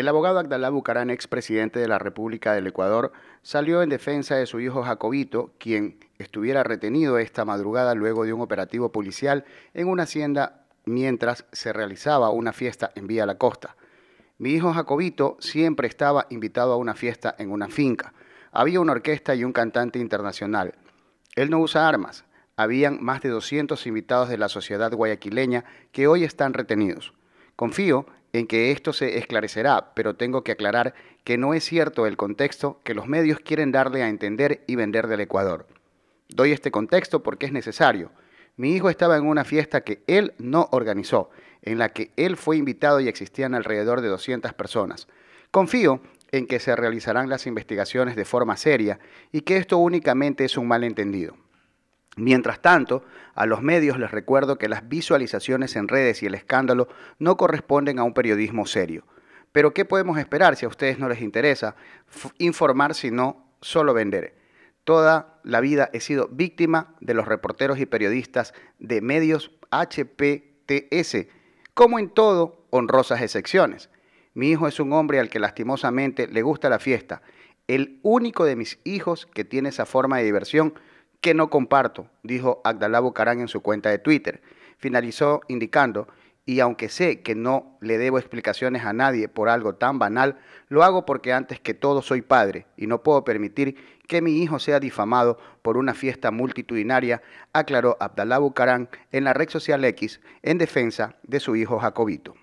El abogado Agdalá Bucarán, expresidente de la República del Ecuador, salió en defensa de su hijo Jacobito, quien estuviera retenido esta madrugada luego de un operativo policial en una hacienda mientras se realizaba una fiesta en Vía a La Costa. Mi hijo Jacobito siempre estaba invitado a una fiesta en una finca. Había una orquesta y un cantante internacional. Él no usa armas. Habían más de 200 invitados de la sociedad guayaquileña que hoy están retenidos. Confío en que esto se esclarecerá, pero tengo que aclarar que no es cierto el contexto que los medios quieren darle a entender y vender del Ecuador. Doy este contexto porque es necesario. Mi hijo estaba en una fiesta que él no organizó, en la que él fue invitado y existían alrededor de 200 personas. Confío en que se realizarán las investigaciones de forma seria y que esto únicamente es un malentendido. Mientras tanto, a los medios les recuerdo que las visualizaciones en redes y el escándalo no corresponden a un periodismo serio. Pero ¿qué podemos esperar si a ustedes no les interesa informar sino solo vender? Toda la vida he sido víctima de los reporteros y periodistas de medios HPTS, como en todo, honrosas excepciones. Mi hijo es un hombre al que lastimosamente le gusta la fiesta, el único de mis hijos que tiene esa forma de diversión que no comparto, dijo Abdalá Bucarán en su cuenta de Twitter. Finalizó indicando, y aunque sé que no le debo explicaciones a nadie por algo tan banal, lo hago porque antes que todo soy padre y no puedo permitir que mi hijo sea difamado por una fiesta multitudinaria, aclaró Abdalá Bucarán en la red social X en defensa de su hijo Jacobito.